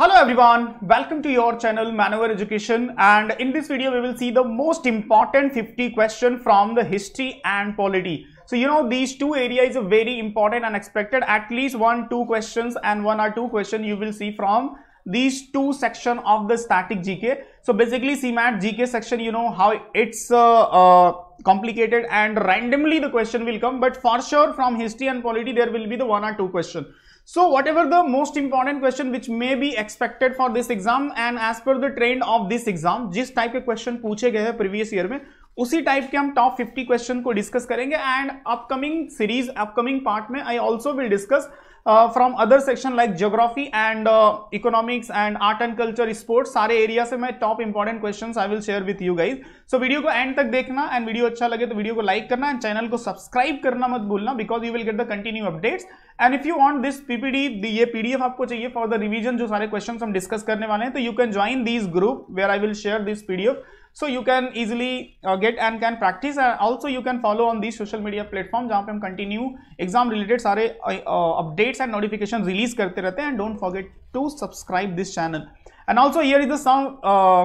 Hello everyone, welcome to your channel Maneuver Education and in this video we will see the most important 50 question from the history and polity. So you know these two areas are very important and expected at least one two questions and one or two question you will see from these two section of the static GK. So basically CMAT GK section you know how it's uh, uh, complicated and randomly the question will come but for sure from history and polity there will be the one or two question. so whatever the most important question which may be expected for this exam and as per the trend of this exam jis type ke question puche gaye hai previous year mein उसी type के हम top 50 question को discuss करेंगे and upcoming series upcoming part में I also will discuss uh, from other section like geography and uh, economics and art and culture sports सारे area से मैं top important questions I will share with you guys so video को end तक देखना and video अच्छा लगे तो video को like करना and channel को subscribe करना मत भूलना because you will get the continue updates and if you want this PPD ये PDF आपको चाहिए for the revision जो सारे questions हम discuss करने वाले हैं तो you can join these group where I will share this PDF So you can easily uh, get and can practice, and also you can follow on the social media platform जहाँ पे continue exam-related related सारे updates and notification release करते रहते हैं and don't forget to subscribe this channel and also here is the some uh,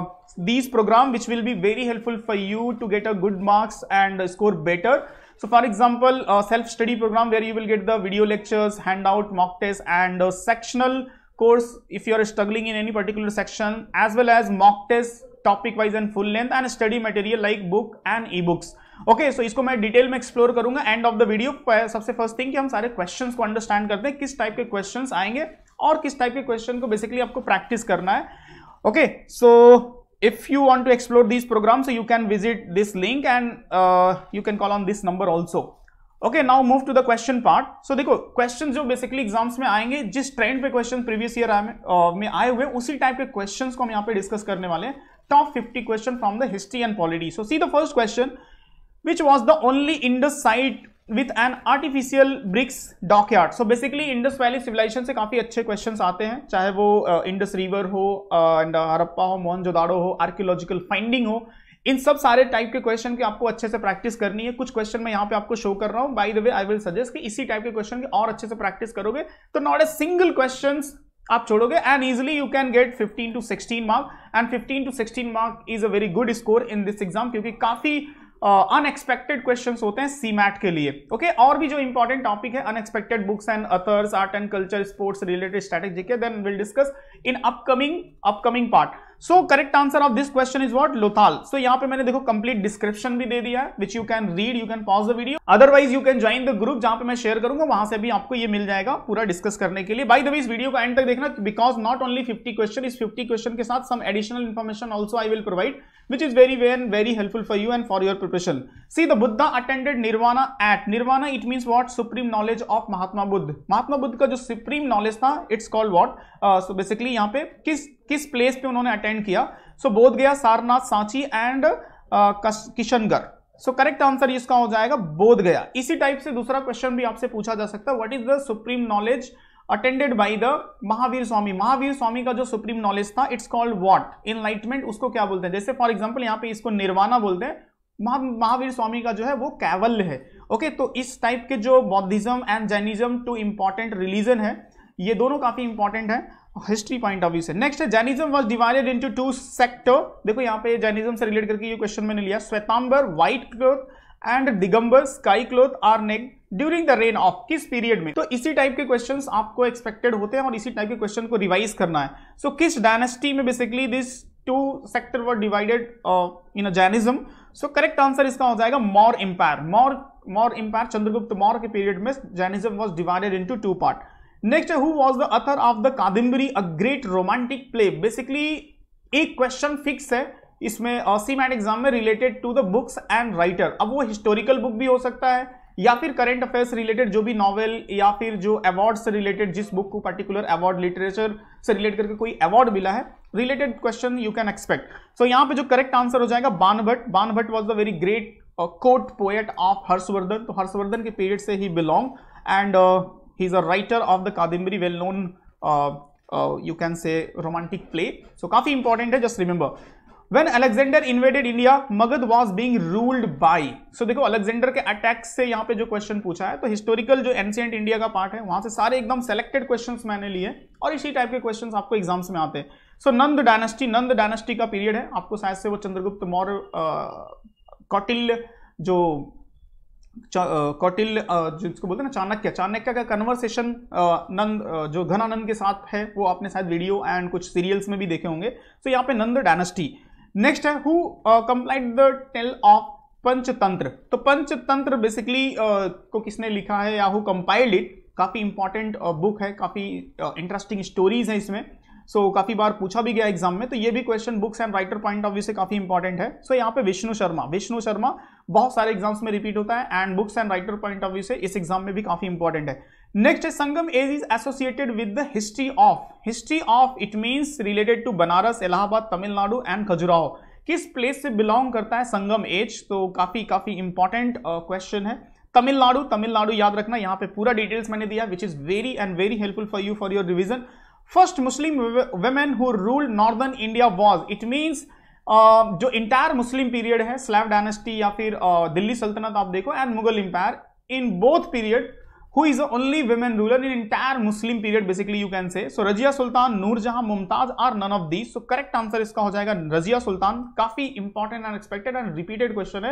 these program which will be very helpful for you to get a good marks and score better so for example uh, self study program where you will get the video lectures handout mock test and sectional course if you are struggling in any particular section as well as mock test topic wise and full length and study material like book and e books okay so इसको मैं detail में explore करूंगा end of the video सबसे first thing कि हम सारे question को understand करते हैं किस टाइप के क्वेश्चन आएंगे और किस टाइप के क्वेश्चन को बेसिकली आपको प्रैक्टिस करना है okay so if you want to explore this programme so you can visit this link and you can call on this number also okay now move to the question part so देखो question जो basically exams में आएंगे जिस trend पे question previous year में आए हुए उसी टाइप के क्वेश्चन को हम यहाँ पे डिस्कस करने वाले हैं top 50 question from the history and polity. So see the first question, which was the only Indus site with an artificial bricks yard so basically Indus valley civilization से काफ़ी अच्छे क्वेश्चन आते हैं चाहे वो इंडस uh, रिवर हो and uh, Harappa हो मोहनजोदाड़ो हो आर्कियोलॉजिकल फाइंडिंग हो इन सब सारे टाइप के क्वेश्चन की आपको अच्छे से प्रैक्टिस करनी है कुछ क्वेश्चन मैं यहाँ पे आपको शो कर रहा हूँ by the way I will suggest कि इसी टाइप के क्वेश्चन की और अच्छे से प्रैक्टिस करोगे तो नॉट ए सिंगल क्वेश्चंस आप छोड़ोगे and easily you can get 15 to 16 mark and 15 to 16 mark is a very good score in this exam क्योंकि काफी अनएक्सपेक्टेड क्वेश्चंस होते हैं सीमैट के लिए ओके okay? और भी जो इंपॉर्टेंट टॉपिक है unexpected books and authors art and culture sports related strategy के then will discuss in upcoming upcoming part so correct answer of this question is what Lothal so यहां पे मैंने देखो कंप्लीट डिस्क्रिप्शन भी दे दिया which you can read you can pause the video otherwise you can join the group जहां पे मैं शेयर करूंगा वहां से भी आपको ये मिल जाएगा पूरा डिस्कस करने के लिए बाई द इस वीडियो को एंड तक देखना because not only fifty question इस फिफ्टी क्वेश्चन के साथ some additional information also I will provide which is very way very helpful for you and for your preparation see the Buddha attended nirvana at nirvana it mean what supreme knowledge of Mahatma Buddha Mahatma Buddha का जो supreme knowledge था it's called what so basically यहाँ पे किस किस place पे उन्होंने attend किया सो so, Bodh Gaya Sarnath Sanchi and Kishangarh so correct answer इसका हो जाएगा बोध गया इसी टाइप से दूसरा क्वेश्चन भी आपसे पूछा जा सकता है what is the supreme knowledge attended by the Mahavir Swami Mahavir Swami का जो सुप्रीम नॉलेज था इट्स कॉल्ड वॉट इनलाइटमेंट उसको क्या बोलते हैं जैसे फॉर एग्जाम्पल यहाँ पे इसको निर्वाणा बोलते हैं महा, महावीर स्वामी का जो है वो कैवल्य है ओके okay, तो इस टाइप के जो Buddhism and Jainism two important religion है ये दोनों काफी इंपॉर्टेंट है हिस्ट्री पॉइंट ऑफ व्यू से नेक्स्ट है Jainism was divided into two sector देखो यहाँ पे जैनिज्म से रिलेट करके ये क्वेश्चन मैंने लिया Shvetambar white cloth and Digambar sky cloth are neck during the reign of किस पीरियड में तो इसी टाइप के क्वेश्चन आपको एक्सपेक्टेड होते हैं और इसी टाइप के क्वेश्चन को रिवाइज करना है सो so, किस डायनेस्टी में basically this two sector were divided in Jainism so correct answer इसका हो जाएगा मौर्य एम्पायर मौर्य मौर्य एम्पायर चंद्रगुप्त मौर्य के पीरियड में Jainism was divided into two part next who was the author of the Kadambari a great romantic play basically एक question fix है इसमें CMAT uh, exam में related to the books and writer अब वो historical book भी हो सकता है या फिर करेंट अफेयर्स रिलेटेड जो भी नॉवल या फिर जो अवार्ड से रिलेटेड जिस बुक को पर्टिकुलर अवार्ड लिटरेचर से रिलेट करके कोई अवार्ड मिला है related question you can expect so यहाँ पे जो करेक्ट आंसर हो जाएगा Banabhatta Banabhatta was the very great court poet of Harshavardhana तो हर्षवर्धन के पीरियड से ही belong and uh, He is a writer of the Kadambari, well known, uh, uh, you can say, romantic play. So, काफी important है, just remember. When Alexander invaded India, Magad was being ruled by. So देखो Alexander के attacks से यहाँ पे जो question पूछा है, तो historical जो ancient India का part है, वहाँ से सारे एकदम selected questions मैंने लिए और इसी type के questions आपको exams में आते हैं. So Nanda dynasty Nanda dynasty का पीरियड है आपको शायद से वो चंद्रगुप्त मौर्य कौटिल्य जो कौटिल्य जिसको बोलते हैं ना चाणक्य चाणक्य का कन्वर्सेशन नंद जो घनानंद के साथ है वो आपने शायद वीडियो एंड कुछ सीरियल्स में भी देखे होंगे तो यहाँ पे नंद डायनेस्टी नेक्स्ट है who compiled the tale of Panchatantra तो पंचतंत्र बेसिकली uh, को किसने लिखा है या हु कंपाइल्ड इट काफ़ी इंपॉर्टेंट बुक है काफ़ी इंटरेस्टिंग स्टोरीज हैं इसमें सो so, काफी बार पूछा भी गया एग्जाम में तो ये भी question books and writer point of view से काफी इंपॉर्टेंट है सो so, यहाँ पे विष्णु शर्मा विष्णु शर्मा बहुत सारे एग्जाम्स में रिपीट होता है and books and writer point of view से इस एग्जाम में भी काफी इंपॉर्टेंट है नेक्स्ट है Sangam age is associated with the history of history of it means related to Banaras Allahabad Tamil Nadu and Khajuraho किस प्लेस से बिलोंग करता है संगम एज तो काफी काफी इंपॉर्टेंट क्वेश्चन uh, है तमिलनाडु तमिलनाडु याद रखना यहाँ पे पूरा डिटेल्स मैंने दिया which is very and very helpful for you for your revision first Muslim women who rule northern India was it means जो इंटायर मुस्लिम पीरियड है स्लैब डायनेस्टी या फिर uh, दिल्ली सल्तनत आप देखो and Mughal empire in both period who is a only women ruler in entire Muslim period basically you can say so Razia Sultan Noorjahan Mumtaz are none of the so correct answer इसका हो जाएगा रजिया सुल्तान काफी important and expected and repeated question है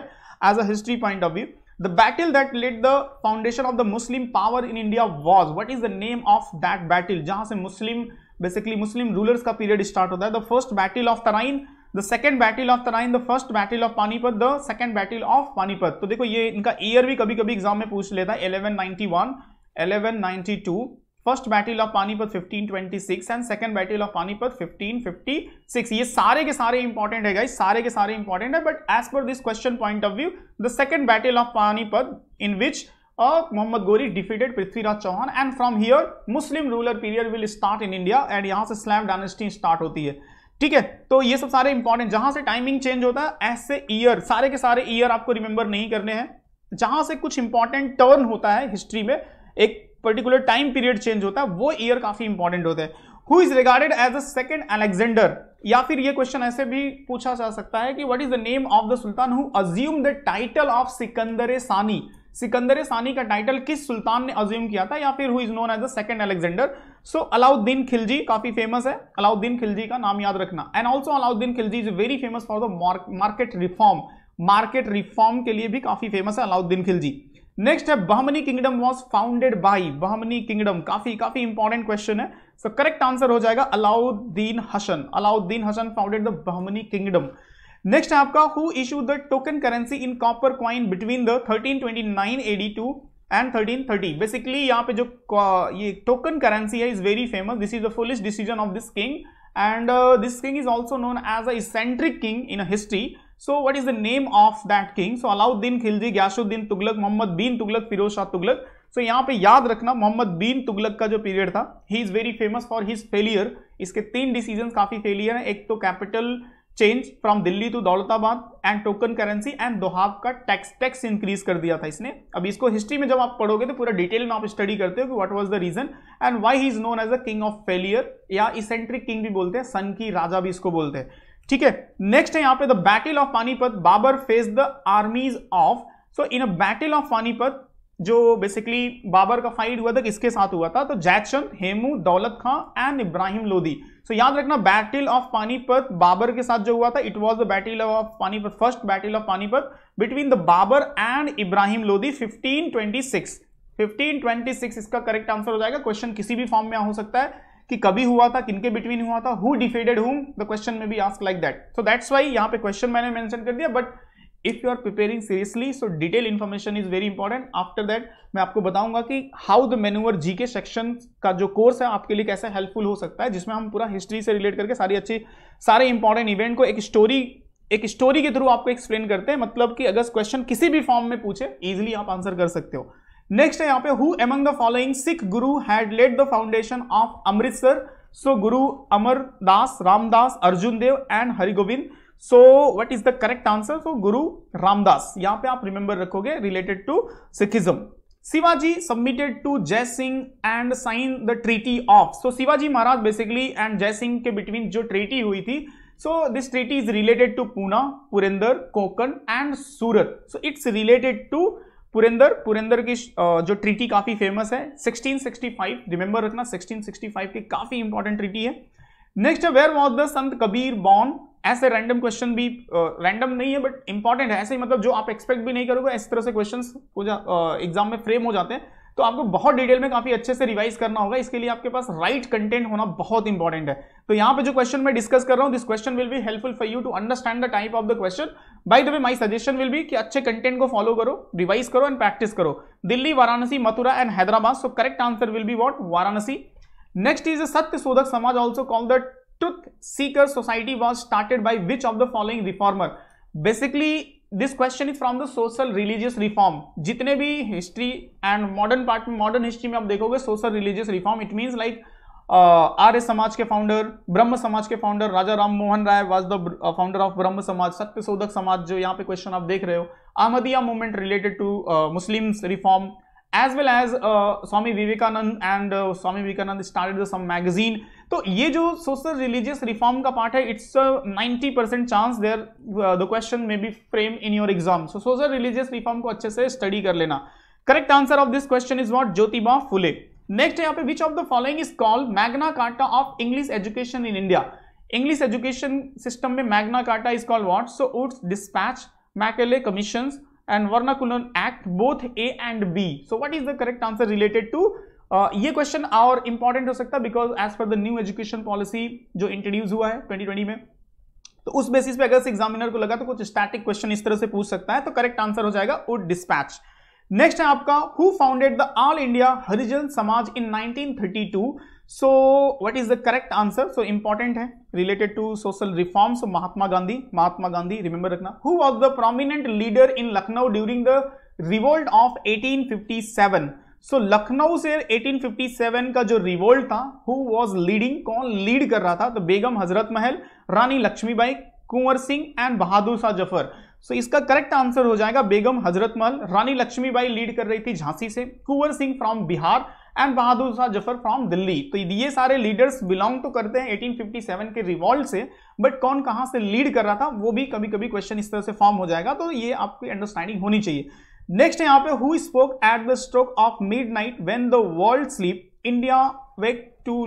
as a history point of view The battle that laid the foundation of the Muslim power in India was what is the name of that battle? jahan se Muslim basically Muslim rulers ka period start hota hai The first battle of Tarain, the second battle of Tarain, the first battle of Panipat, the second battle of Panipat. to dekho ye inka year bhi kabhi kabhi exam mein पूछ leta hai 1191, 1192. First battle of Panipat 1526 and second battle of Panipat 1556 ये सारे के सारे important है guys सारे के सारे important है but as per this question point of view the second battle of Panipat in which Mohammad Ghori defeated Prithviraj Chauhan and from here Muslim ruler period will start in India एंड यहाँ से स्लैम डायनेस्टी स्टार्ट होती है ठीक है तो ये सब सारे इंपॉर्टेंट जहां से टाइमिंग चेंज होता है ऐसे ईयर सारे के सारे ईयर आपको रिमेंबर नहीं करने हैं जहां से कुछ इंपॉर्टेंट टर्न होता है हिस्ट्री में एक पर्टिकुलर टाइम पीरियड चेंज होता है वो ईयर काफी इंपॉर्टेंट होता है who is regarded as a second Alexander या फिर ये क्वेश्चन ऐसे भी पूछा जा सकता है कि what is the name of the sultan who assume the title of Sikandar Sani Sikandar सानी का टाइटल किस सुल्तान ने अज्यूम किया था या फिर who is known as a second Alexander so Alauddin Khilji काफी फेमस है अलाउद्दीन खिलजी का नाम याद रखना and also Alauddin Khilji is very famous for the market reform market reform के लिए भी काफी फेमस है अलाउद्दीन खिलजी नेक्स्ट है Bahmani kingdom was founded by Bahmani kingdom काफी काफी इंपॉर्टेंट क्वेश्चन है सो करेक्ट आंसर हो जाएगा Alauddin Hasan Alauddin Hasan founded the Bahmani kingdom next है आपका who issue the token currency in copper coin between the nine AD two and 1330 basically यहाँ पे जो uh, ये टोकन करेंसी है is very famous this is the foolish decision of this king and this king is also known as a centric king in history so what is the name of that king so Alauddin Khilji Ghiyasuddin Tughlaq Mohammad bin Tughlaq Firoz Shah Tughlaq so यहाँ पे याद रखना मोहम्मद बीन तुगलक का जो period था he is very famous for his failure इसके तीन decision काफी फेलियर है एक तो capital change from Delhi to Daulatabad and token currency and Doab का टैक्स टैक्स इंक्रीज कर दिया था इसने अब इसको हिस्ट्री में जब आप पढ़ोगे तो पूरा डिटेल में आप स्टडी करते हो कि what was the reason and why he is known as a king of failure या इसेंट्रिक किंग भी बोलते हैं सन की राजा भी इसको बोलते हैं ठीक है नेक्स्ट है यहां पे the battle of Panipat Babar face the armies of so in battle of Panipat जो बेसिकली बाबर का फाइट हुआ था किसके साथ हुआ था तो जैक्शन Hemu Daulat Khan and Ibrahim Lodi so so, याद रखना बैटल ऑफ पानीपत बाबर के साथ जो हुआ था it was the battle of Panipat first battle of Panipat between the Babar and Ibrahim Lodi 1526 1526 इसका करेक्ट आंसर हो जाएगा क्वेश्चन किसी भी फॉर्म में हो सकता है कि कभी हुआ था किनके बिटवीन हुआ था हु डिफेडेड हुम द क्वेश्चन में भी ask like that so that's why यहाँ पे क्वेश्चन मैंने मैंशन कर दिया but if you are preparing seriously so detail information is very important after that मैं आपको बताऊंगा कि हाउ द मेनुअर जी के सेक्शन का जो कोर्स है आपके लिए कैसे हेल्पफुल हो सकता है जिसमें हम पूरा हिस्ट्री से रिलेट करके सारी अच्छी सारे इंपॉर्टेंट इवेंट को एक स्टोरी एक स्टोरी के थ्रू आपको एक्सप्लेन करते हैं मतलब कि अगर क्वेश्चन किसी भी फॉर्म में पूछे ईजिली आप आंसर कर सकते हो नेक्स्ट है यहाँ पे who among the following Sikh guru had laid the foundation of Amritsar so Guru Amardas Ramdas Arjun Dev and Hargobind so what is the correct answer so Guru Ramdas यहाँ पे आप रिमेंबर रखोगे related to Sikhism Shivaji submitted to Jai Singh and sign the treaty of so Shivaji Maharaj basically and Jai Singh के between जो treaty हुई थी so this treaty is related to Poona Purandar Konkan and Surat so it's related to Purandar Purandar की जो ट्रीटी काफ़ी फेमस है 1665 रिमेंबर रखना 1665 की काफ़ी इंपॉर्टेंट ट्रीटी है next where was the Sant Kabir born ऐसे रैंडम क्वेश्चन भी रैंडम uh, नहीं है बट इंपॉर्टेंट है ऐसे ही मतलब जो आप एक्सपेक्ट भी नहीं करोगे इस तरह से क्वेश्चन एग्जाम में फ्रेम हो जाते हैं तो आपको बहुत डिटेल में काफी अच्छे से रिवाइज करना होगा इसके लिए आपके पास राइट कंटेंट होना बहुत इंपॉर्टेंट है तो यहां पे जो क्वेश्चन मैं डिस्कस कर रहा हूँ this question will be helpful for you to understand the type of the question by the way my suggestion will be कि अच्छे कंटेंट को फॉलो करो रिवाइज करो एंड प्रैक्टिस करो Delhi Varanasi Mathura and Hyderabad so correct answer will be what Varanasi next is a Satya Shodhak Samaj also call the truth seeker society was started by which of the following reformer basically this question is from the social religious reform जितने भी history and modern part modern history में आप देखोगे social religious reform it means like Arya Samaj के founder Brahmo Samaj के founder Raja Ram Mohan Roy was the founder of Brahmo Samaj सत्य समाज जो यहाँ पे क्वेश्चन आप देख रहे हो Ahmadiya movement related to Muslims reform as well as Swami Vivekananda and Swami Vivekananda started some magazine तो ये जो सोशल रिलीजियस रिफॉर्म का पार्ट है it's ninety percent chance there the question may be frame in your exam so social religious reform को अच्छे से study कर लेना correct answer of this question is what Jyotiba Phule next यहाँ पे which of the following is called Magna Carta of English education in India English education system में Magna Carta is called what so Wood's dispatch Macaulay commission and vernacular act both A and B so what is the correct answer related to ये question और important हो सकता है because as per the new education policy जो introduce हुआ है 2020 में तो उस बेसिस पे अगर एग्जामिनर को लगा तो कुछ स्टैटिक क्वेश्चन इस तरह से पूछ सकता है तो करेक्ट आंसर हो जाएगा वो डिस्पैच नेक्स्ट है आपका who founded the All India Harijan Samaj in 1932 so what is the correct answer so important है related to social reform so Mahatma Gandhi Mahatma Gandhi remember रखना who was the prominent leader in Lucknow during the revolt of 1857 so so, Lucknow से 1857 का जो revolt था who was leading कौन lead कर रहा था तो बेगम हजरत महल रानी लक्ष्मीबाई कुंवर सिंह एंड बहादुर शाह जफर सो इसका करेक्ट आंसर हो जाएगा बेगम हजरत महल रानी लक्ष्मीबाई लीड कर रही थी झांसी से Kunwar Singh from Bihar and Bahadur Shah Zafar from Delhi तो ये सारे लीडर्स बिलोंग तो करते हैं 1857 के रिवॉल्ट से बट कौन कहाँ से लीड कर रहा था वो भी कभी कभी क्वेश्चन इस तरह से फॉर्म हो जाएगा तो ये आपकी अंडरस्टैंडिंग होनी चाहिए नेक्स्ट यहाँ पे who spoke at the stroke of midnight when the world sleep India wake to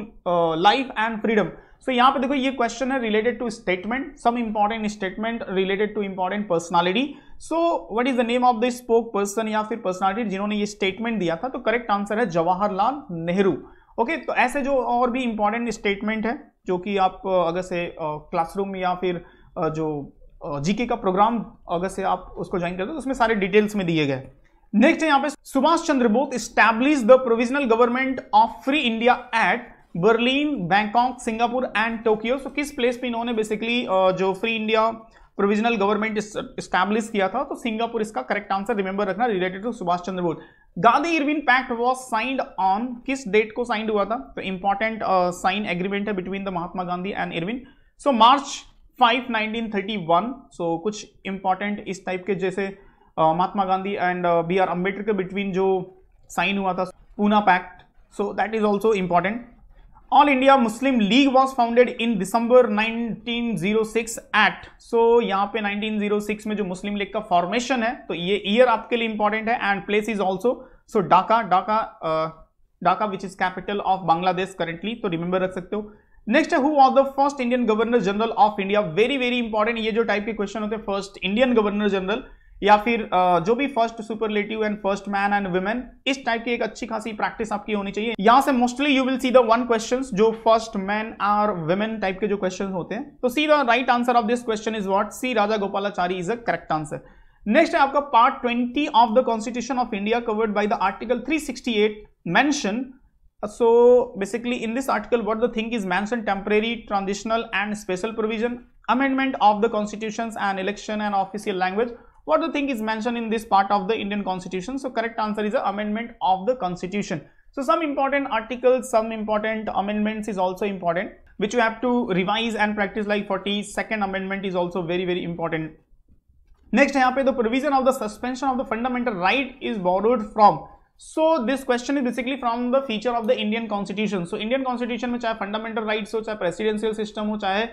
life and freedom so so, यहाँ पे देखो ये क्वेश्चन है related to statement some important statement related to important personality so what is the name of the spoke person या फिर personality जिन्होंने ये statement दिया था तो करेक्ट आंसर है जवाहरलाल नेहरू ओके तो ऐसे जो और भी इंपॉर्टेंट स्टेटमेंट है जो कि आप अगर से क्लासरूम या फिर जो जीके का प्रोग्राम अगर से आप उसको ज्वाइन करते हो तो उसमें सारे डिटेल्स में दिए गए नेक्स्ट है यहाँ पे Subhash Chandra Bose establish the provisional government of free India at Berlin Bangkok Singapore and Tokyo so किस प्लेस पे इन्होंने बेसिकली जो free India provisional government establish किया था तो सिंगापुर इसका करेक्ट आंसर रिमेंबर रखना related to Subhash Chandra Bose Gandhi Irwin pact was signed on किस डेट को साइंड हुआ था तो इंपॉर्टेंट साइन एग्रीमेंट है between the Mahatma Gandhi and Irwin so March five nineteen so कुछ इंपॉर्टेंट इस टाइप के जैसे Mahatma Gandhi and B R Ambedkar के बिटवीन जो साइन हुआ था Poona pact so that is also important All India Muslim League was founded in December 1906 act so यहाँ पे 1906 में जो मुस्लिम लीग का फॉर्मेशन है तो ये ईयर आपके लिए इंपॉर्टेंट है and place is also so Dhaka Dhaka Dhaka which is capital of Bangladesh currently तो रिमेंबर रख सकते हो नेक्स्ट है who was the first Indian governor general of India very very important ये जो टाइप के क्वेश्चन होते हैं फर्स्ट इंडियन गवर्नर जनरल या फिर जो भी first superlative and first man and women इस टाइप की एक अच्छी खासी प्रैक्टिस आपकी होनी चाहिए यहां से mostly you will see the one question जो फर्स्ट मैन और वुमेन टाइप के जो क्वेश्चन होते हैं तो see the right answer of this question is what C Raja Gopalachari is a correct answer next है आपका part twenty of the constitution of India covered by the article three sixty eight mention so basically in this article what the thing is mention temporary transitional and special provision amendment of the constitutions and election and official language What do you think is mentioned in this part of the Indian constitution? So correct answer is the amendment of the constitution. So some important articles, some important amendments is also important which you have to revise and practice like 42nd amendment is also very very important. Next यहाँ the provision of the suspension of the fundamental right is borrowed from so this question is basically from the feature of the Indian constitution. So Indian constitution which चाहे fundamental rights हो चाहे presidential system which चाहे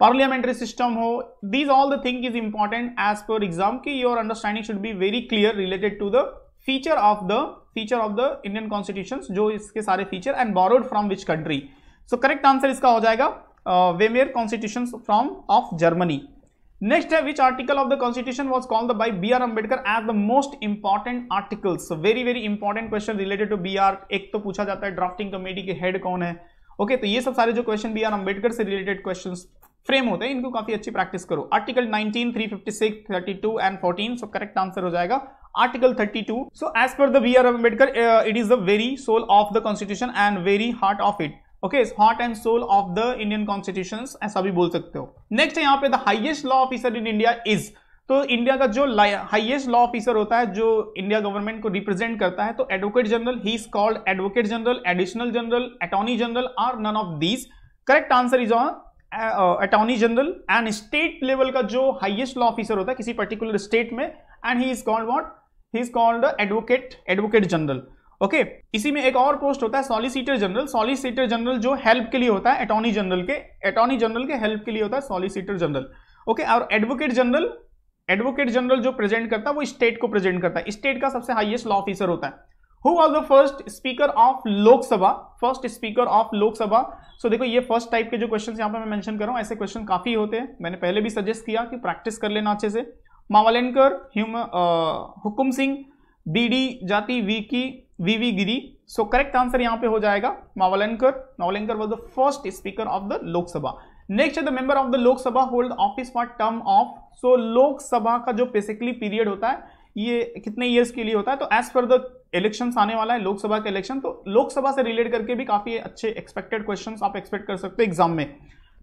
parliamentary system हो these all the thing is important as per exam की your understanding should be very clear related to the feature of the feature of the Indian constitution जो इसके सारे feature and borrowed from which country so correct answer इसका हो जाएगा Weimar constitution from of Germany next है which article of the constitution was called by B R Ambedkar as the most important articles very very important question related to B R एक तो पूछा जाता है drafting committee के head कौन है okay okay, तो ये सब सारे जो क्वेश्चन बी आर अम्बेडकर से रिलेटेड क्वेश्चन फ्रेम होते हैं इनको काफी अच्छी प्रैक्टिस करो article 19, 356, 32 and 14 so correct answer हो जाएगा article 32 so as per the B R Ambedkar it is the very soul of the constitution and very heart of it okay heart and soul of the Indian constitution ऐसा भी बोल सकते हो next है यहाँ पे the highest law officer in India is तो India का जो हाईएस्ट लॉ ऑफिसर होता है जो इंडिया गवर्नमेंट को रिप्रेजेंट करता है तो advocate general he is called advocate general additional general attorney general are none of these correct answer is on attorney general and state level का जो हाईएस्ट लॉ ऑफिसर होता है किसी पर्टिकुलर स्टेट में and he is called what he is called advocate advocate general okay इसी में एक और पोस्ट होता है सॉलिसिटर जनरल सॉलिसिटर जनरल जो हेल्प के लिए होता है अटॉर्नी जनरल के अटॉर्नी जनरल के हेल्प के लिए होता है सॉलिसिटर जनरल ओके और एडवोकेट जनरल एडवोकेट जनरल जो प्रेजेंट करता है वो स्टेट को प्रेजेंट करता है स्टेट का सबसे हाईएस्ट लॉ ऑफिसर होता है who was the first speaker of Lok Sabha first speaker of Lok Sabha so देखो ये फर्स्ट टाइप के जो क्वेश्चन यहाँ पे मैं मैंशन कर रहा हूँ ऐसे क्वेश्चन काफी होते हैं मैंने पहले भी सजेस्ट किया कि प्रैक्टिस कर लेना अच्छे से Mavalankar Hukam Singh B D Jatti V की V V Giri so correct answer यहाँ पे हो जाएगा Mavalankar Mavalankar was the first speaker of the Lok Sabha next the member of the Lok Sabha hold office for term of so Lok Sabha का जो बेसिकली पीरियड होता है ये कितने ईयर्स के लिए होता है तो एज पर द इलेक्शन आने वाला है लोकसभा के इलेक्शन तो लोकसभा से रिलेट करके भी काफी अच्छे एक्सपेक्टेड क्वेश्चन आप एक्सपेक्ट कर सकते हो एग्जाम में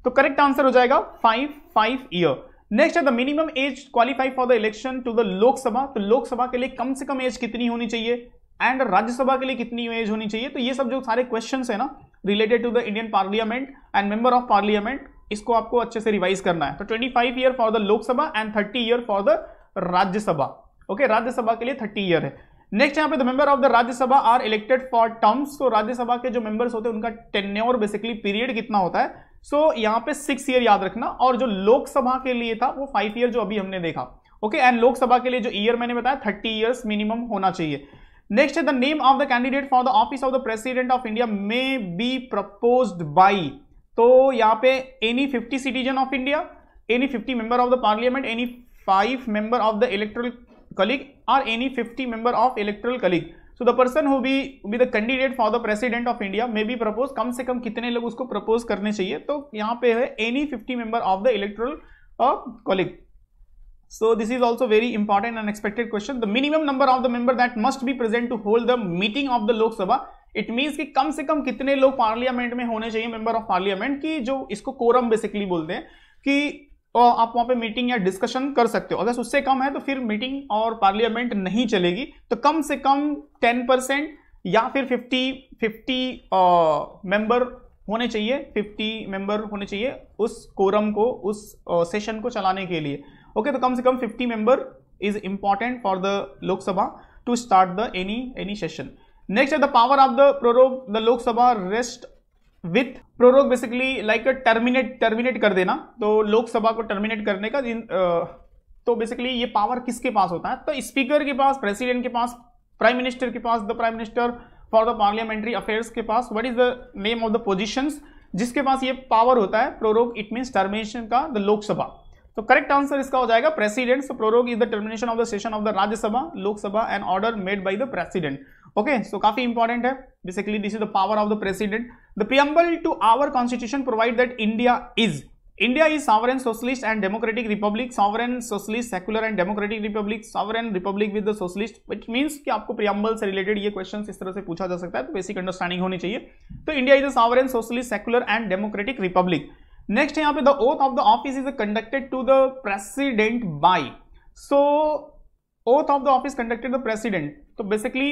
तो करेक्ट आंसर हो जाएगा फाइव फाइव ईयर नेक्स्ट है the minimum age qualify for the election to the Lok Sabha तो लोकसभा के लिए कम से कम एज कितनी होनी चाहिए एंड राज्यसभा के लिए कितनी एज होनी चाहिए तो ये सब जो सारे क्वेश्चन है ना related to the Indian parliament and member of parliament इसको आपको अच्छे से रिवाइज करना है तो 25 year for the Lok Sabha and 30 year for the Rajya Sabha okay Rajya Sabha के लिए थर्टी ईयर है नेक्स्ट यहाँ पे the member of the Rajya Sabha are elected for terms तो राज्यसभा के जो मेंबर्स होते हैं उनका टेन्योर बेसिकली पीरियड कितना होता है सो so, यहाँ पे सिक्स ईयर याद रखना और जो लोकसभा के लिए था वो फाइव ईयर जो अभी हमने देखा ओके एंड लोकसभा के लिए जो ईयर मैंने बताया थर्टी ईयर्स मिनिमम होना चाहिए नेक्स्ट है the name of the candidate for the office of the president of India may be propose by तो यहाँ पे any fifty citizen of India any fifty member of the parliament any five member of the electoral colleague or any 50 member of electoral colleague so the person who be be the candidate for the president of india may be be kam se kam kitne log usko propose karne chahiye to yahan pe hai any 50 member of the electoral uh, colleague so this is also very important and expected question the minimum number of the member that must be present to hold the meeting of the lok sabha it means कि कम से कम कितने लोग parliament में होने चाहिए member of parliament की जो इसको कोरम बेसिकली बोलते हैं कि तो आप वहां पे मीटिंग या डिस्कशन कर सकते हो अगर उससे कम है तो फिर मीटिंग और पार्लियामेंट नहीं चलेगी तो कम से कम टेन परसेंट या फिर फिफ्टी फिफ्टी मेंबर होने चाहिए फिफ्टी मेंबर होने चाहिए उस कोरम को उस सेशन को चलाने के लिए ओके okay, तो कम से कम fifty member is important for the Lok Sabha to start the any any session next है the power of the prorogue the Lok Sabha rest with prorogue basically like terminate terminate कर देना तो लोकसभा को टर्मिनेट करने का दिन तो बेसिकली ये पावर किसके पास होता है तो स्पीकर के पास प्रेसिडेंट के पास प्राइम मिनिस्टर के पास the prime minister for the parliamentary affairs के पास what is the name of the position जिसके पास ये पावर होता है प्रोरोग इट मीन्स टर्मिनेशन का द लोकसभा तो करेक्ट आंसर इसका हो जाएगा president prorogue is the termination of the session of the Rajya Sabha Lok Sabha and order made by the president okay so काफी important है basically this is the power of the president the preamble to our constitution provide that india is india is sovereign socialist and democratic republic sovereign socialist secular and democratic republic sovereign republic with the socialist which means कि आपको preamble से related ये questions इस तरह से पूछा जा सकता है तो basic understanding होनी चाहिए तो india is a sovereign socialist secular and democratic republic next है यहाँ पे the oath of the office is conducted to the president by so oath of the office conducted the president तो basically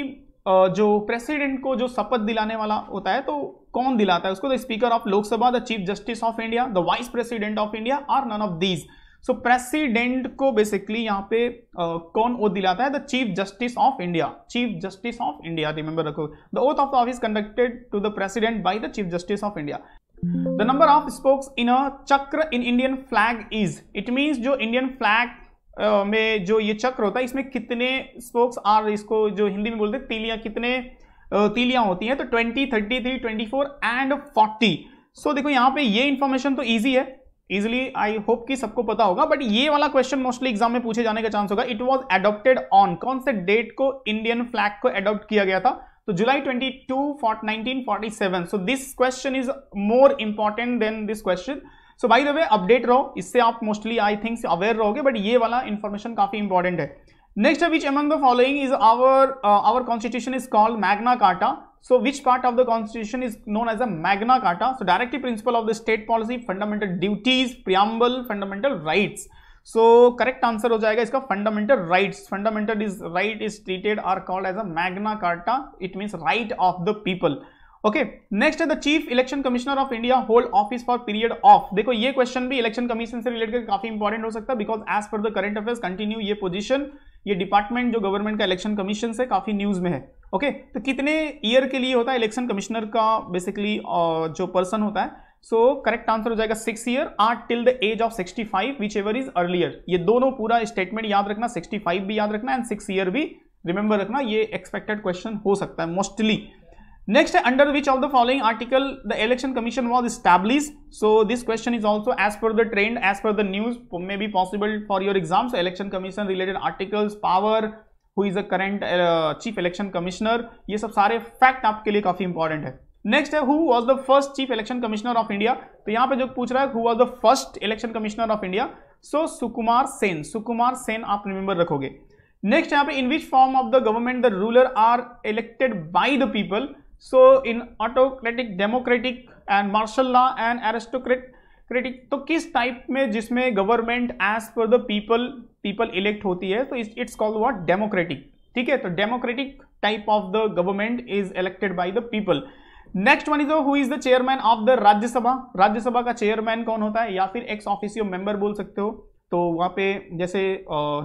जो president को जो शपथ दिलाने वाला होता है तो कौन दिलाता है उसको the speaker of Lok Sabha the chief justice of India the vice president of India are none of these so president को बेसिकली यहाँ पे uh, कौन ओथ दिलाता है the chief justice of India chief justice of India remember रखो the oath of the office conducted to the president by the chief justice of India the number of spokes in a chakra in Indian flag is it means जो Indian flag में जो ये चक्र होता है इसमें कितने स्पोक्स आर इसको जो हिंदी में बोलते हैं तीलियां कितने तीलियां होती हैं तो 20, 33, 24 एंड 40 सो so, देखो यहाँ पे ये इन्फॉर्मेशन तो ईजी है इजिली आई होप कि सबको पता होगा बट ये वाला क्वेश्चन मोस्टली एग्जाम में पूछे जाने का चांस होगा इट वॉज एडोप्टेड ऑन कौन से डेट को इंडियन फ्लैग को एडोप्ट किया गया था तो जुलाई 22 nineteen forty seven so this question is more important than this question so by the way update रहो इससे आप मोस्टली आई थिंक अवेयर रहोगे बट ये वाला इन्फॉर्मेशन काफी इंपॉर्टेंट है next which among the following is our our constitution is called Magna Carta so which part of the constitution is known as a Magna Carta so directly principle of the state policy fundamental duties preamble fundamental rights so correct answer हो जाएगा इसका fundamental rights fundamental is right is treated are called as a Magna Carta it means right of the people okay next है the chief election commissioner of India hold office for period of देखो ये question भी election commission से related काफी important हो सकता है because as per the current affairs continue ये पोजीशन ये डिपार्टमेंट जो गवर्नमेंट का इलेक्शन कमीशन से काफी न्यूज में है ओके okay? तो कितने ईयर के लिए होता है इलेक्शन कमिश्नर का बेसिकली जो पर्सन होता है सो करेक्ट आंसर हो जाएगा six year or till the age of sixty five whichever is earlier ये दोनों पूरा स्टेटमेंट याद रखना सिक्सटी फाइव भी याद रखना एंड सिक्स ईयर भी रिमेंबर रखना ये एक्सपेक्टेड क्वेश्चन हो सकता है mostly Next, under which of the following article the election commission was established? So, this question is also as per the trend, as per the news, may be possible for your exams. election commission related articles, power, who is the current uh, chief election commissioner, yes, of sare fact up click of important. Next, who was the first chief election commissioner of India? So, who was the first election commissioner of India? So, Sukumar Sen, Sukumar Sen, aap remember rakhoge. Next, in which form of the government the ruler are elected by the people? So in autocratic democratic and martial law and aristocrat तो किस type में जिसमें government as per the people people elect होती है तो it's called what democratic ठीक है तो democratic type of the government is elected by the people next one is who is the chairman of the Rajya Sabha Rajya Sabha का chairman कौन होता है या फिर एक्स ऑफिसियो मेंबर बोल सकते हो तो वहाँ पे जैसे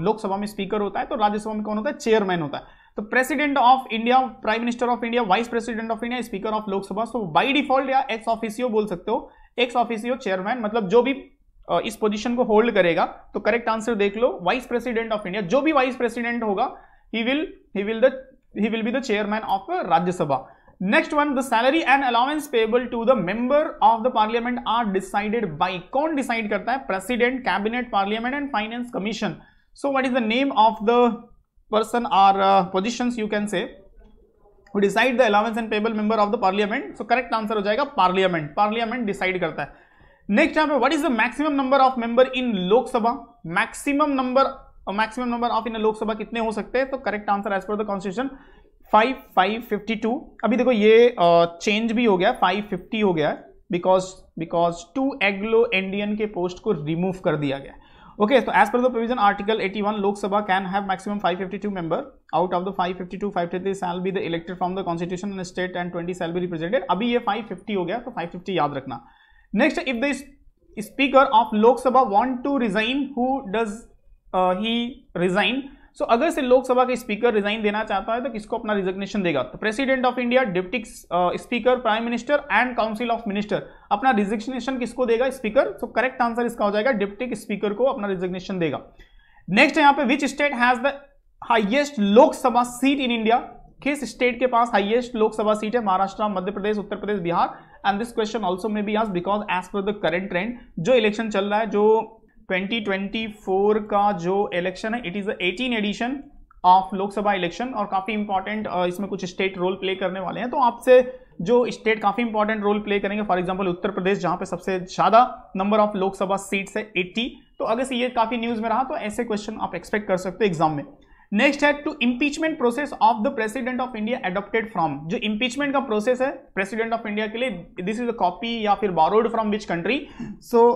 लोकसभा में स्पीकर होता है तो राज्यसभा में कौन होता है चेयरमैन होता है तो president of India prime minister of India vice president of India speaker of Lok Sabha तो बाई डिफॉल्ट या एक्स ऑफिसियो बोल सकते हो एक्स ऑफिसियो चेयरमैन मतलब जो भी इस पोजीशन को होल्ड करेगा तो करेक्ट आंसर देख लो वाइस प्रेसिडेंट ऑफ इंडिया जो भी वाइस प्रेसिडेंट होगा he will he will the he will be the chairman of Rajya Sabha next one the salary and allowance payable to the member of the parliament are decided by कौन decide करता है president cabinet parliament and finance commission so what is the name of the person or uh, positions you can say who decide the allowance and payable member of the parliament so correct answer ho jayega parliament parliament decide karta hai next yahan pe what is the maximum number of member in lok sabha maximum number a maximum number of in a lok sabha kitne ho sakte hai to correct answer as per the constitution 5 552 अभी देखो ये change uh, भी हो गया 550 ho gaya because because two Anglo indian ke post ko remove kar diya gaya okay तो as per the provision article 81 Lok Sabha can have maximum 552 member out of the 552 fifty two be the elected from the constitution state and 20 shall be represented अभी ये 550 हो गया तो 550 याद रखना next if the speaker of Lok Sabha want to resign who does he resign so so, अगर से लोकसभा के स्पीकर रिजाइन देना चाहता है तो किसको अपना रिजिग्नेशन देगा तो president of India deputy speaker prime minister and council of minister अपना रिजिग्नेशन किसको देगा स्पीकर सो करेक्ट आंसर इसका हो जाएगा डिप्टी स्पीकर को अपना रिजिग्नेशन देगा नेक्स्ट यहाँ पे which state has the highest Lok Sabha seat in India किस स्टेट के पास हाइएस्ट लोकसभा सीट है Maharashtra Madhya Pradesh Uttar Pradesh Bihar and this question also may be आज because as per the current trend जो इलेक्शन चल रहा है जो 2024 का जो इलेक्शन है it is the eighteen edition of Lok Sabha election और काफ़ी इंपॉर्टेंट इसमें कुछ स्टेट रोल प्ले करने वाले हैं तो आपसे जो स्टेट काफ़ी इंपॉर्टेंट रोल प्ले करेंगे फॉर एग्जाम्पल उत्तर प्रदेश जहां पे सबसे ज़्यादा नंबर ऑफ लोकसभा सीट्स है 80 तो अगर से ये काफ़ी न्यूज़ में रहा तो ऐसे क्वेश्चन आप एक्सपेक्ट कर सकते हो एग्जाम में नेक्स्ट है to impeachment process of the president of India adopted from जो इम्पीचमेंट का प्रोसेस है प्रेसिडेंट ऑफ इंडिया के लिए दिस इज अ कॉपी या फिर borrowed from which country so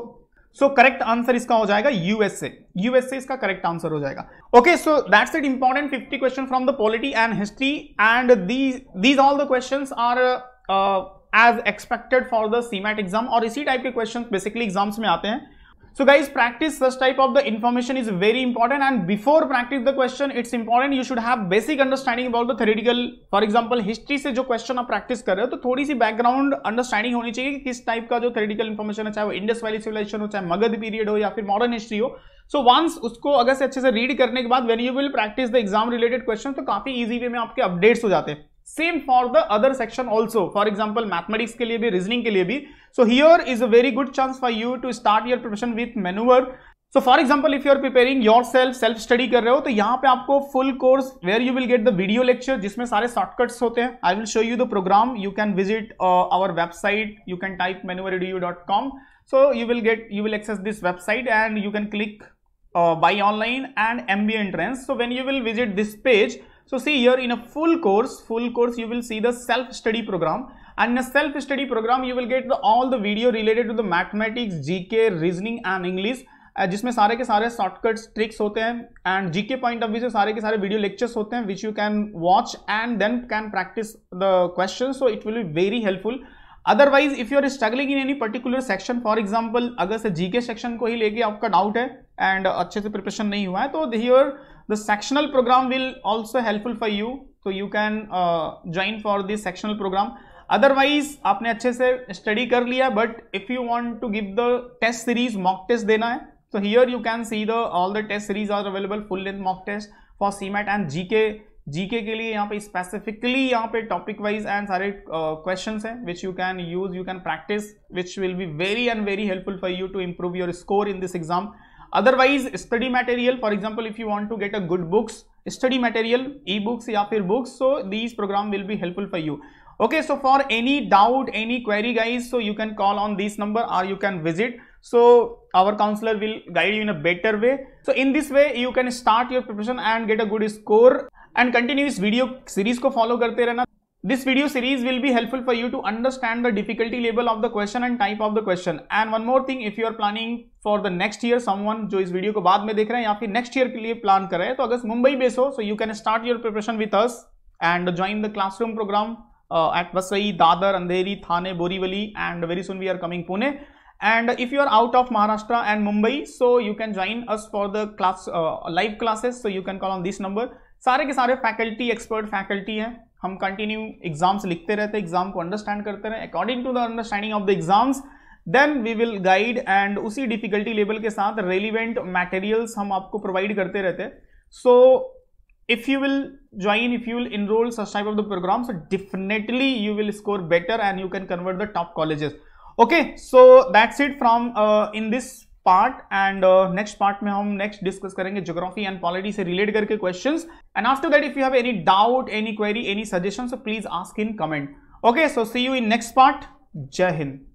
so correct answer इसका हो जाएगा यूएसए यूएसए इसका करेक्ट आंसर हो जाएगा okay so that's it important 50 question from the polity and history and these all the question are as expected for the cement exam और इसी type के question basically exams में आते हैं so guys practice such type of the information is very important and before practice the question it's important you should have basic understanding about the theoretical for example history से जो question आप practice कर रहे हो तो थोड़ी सी background understanding होनी चाहिए कि किस टाइप का जो थेरेटिकल इन्फॉर्मेशन है चाहे वो इंडस वैली सिविलाइजेशन हो चाहे मगध पीरियड हो या फिर मॉडर्न हिस्ट्री हो सो so वंस उसको अगर से अच्छे से रीड करने के बाद when you will practice the exam related question तो काफी इजी वे में आपके अपडेट्स हो जाते हैं same for the other section also for example mathematics के लिए भी रीजनिंग के लिए भी so here is a very good chance for you to start your preparation with मेनुअर so for example if you are preparing yourself self study कर रहे हो तो यहाँ पे आपको full course where you will get the video lecture जिसमें सारे शॉर्टकट्स होते हैं I will show you the program you can visit our website you can type मेनुअर D U dot com so you will get you will access this website and you can click by online and M B entrance so when you will visit this page So see here in a full course, full course you will see the self-study program and in a self-study program you will get the, all the video related to the mathematics, GK, reasoning and English uh, जिसमें सारे के सारे shortcuts tricks होते हैं and GK point of view से सारे के सारे वीडियो लेक्चर्स होते हैं which you can watch and then can practice the question so it will be very helpful otherwise if you are struggling in any particular section for example अगर से GK section को ही लेके आपका doubt है and अच्छे से preparation नहीं हुआ है तो there the sectional program will also helpful for you so you can uh, join for the sectional program otherwise आपने अच्छे से स्टडी कर लिया but if you want to give the test series mock test देना है तो here you can see the all the test series are available full length mock test for CMAT and GK GK के लिए यहाँ पे specifically यहाँ पे topic wise and सारे क्वेश्चन uh, हैं which you can use you can practice which will be very and very helpful for you to improve your score in this exam otherwise study material for example if you want to get a good books study material ebooks ya fir books so these program will be helpful for you okay so for any doubt any query guys so you can call on this number or you can visit so our counselor will guide you in a better way so in this way you can start your preparation and get a good score and continue this video series ko follow karte rehna This video series will be helpful for you to understand the difficulty level of the question and type of the question. And one more thing, if you are planning for the next year, someone जो इस video को बाद में देख रहे हैं या फिर नेक्स्ट ईयर के लिए प्लान कर रहे हैं तो अगर मुंबई बेस हो so you can start your preparation with us and join the classroom program at Vasai Dadar Andheri Thane Borivali and very soon we are coming Pune and if you are out of maharashtra and mumbai so you can join us for the class uh, live classes so you can call on this number सारे के सारे faculty expert faculty हैं हम continue exams लिखते रहते exam को understand करते रहे according to the understanding of the exams then we will guide and उसी डिफिकल्टी लेवल के साथ रेलिवेंट मटेरियल्स हम आपको प्रोवाइड करते रहते so if you will join if you will enroll such type of the program so definitely you will score better and you can convert the top colleges okay so that's it from in this part and next part में हम next discuss करेंगे geography and polity से relate करके questions and after that if you have any doubt any query any suggestion please ask in comment okay so see you in next part जय हिंद